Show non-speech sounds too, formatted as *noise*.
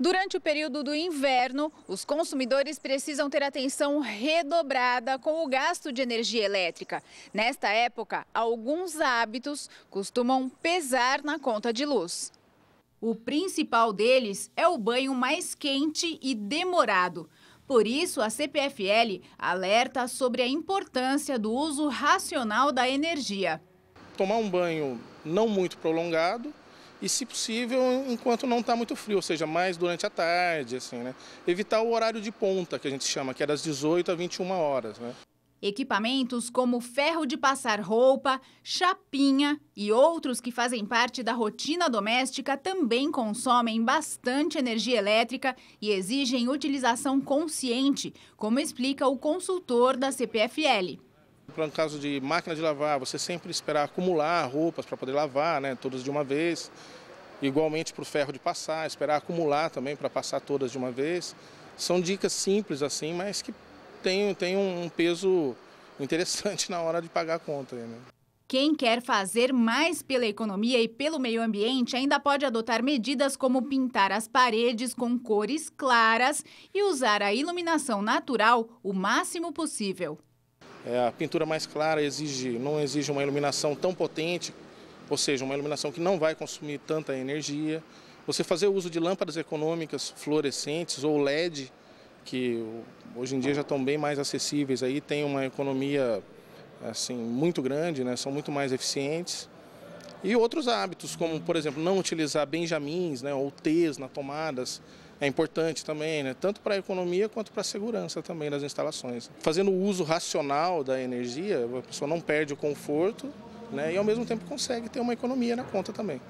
Durante o período do inverno, os consumidores precisam ter atenção redobrada com o gasto de energia elétrica. Nesta época, alguns hábitos costumam pesar na conta de luz. O principal deles é o banho mais quente e demorado. Por isso, a CPFL alerta sobre a importância do uso racional da energia. Tomar um banho não muito prolongado, e, se possível, enquanto não está muito frio, ou seja, mais durante a tarde, assim, né? Evitar o horário de ponta, que a gente chama, que é das 18 às 21 horas, né? Equipamentos como ferro de passar roupa, chapinha e outros que fazem parte da rotina doméstica também consomem bastante energia elétrica e exigem utilização consciente, como explica o consultor da CPFL. Para caso de máquina de lavar, você sempre esperar acumular roupas para poder lavar, né, todas de uma vez. Igualmente para o ferro de passar, esperar acumular também para passar todas de uma vez. São dicas simples assim, mas que tem, tem um peso interessante *laughs* na hora de pagar a conta. Né? Quem quer fazer mais pela economia e pelo meio ambiente ainda pode adotar medidas como pintar as paredes com cores claras e usar a iluminação natural o máximo possível. É, a pintura mais clara exige, não exige uma iluminação tão potente, ou seja, uma iluminação que não vai consumir tanta energia. Você fazer uso de lâmpadas econômicas fluorescentes ou LED, que hoje em dia já estão bem mais acessíveis, aí tem uma economia assim muito grande, né? são muito mais eficientes. E outros hábitos, como, por exemplo, não utilizar benjamins né, ou T's na tomadas, é importante também, né? tanto para a economia quanto para a segurança também das instalações. Fazendo o uso racional da energia, a pessoa não perde o conforto né? e, ao mesmo tempo, consegue ter uma economia na conta também.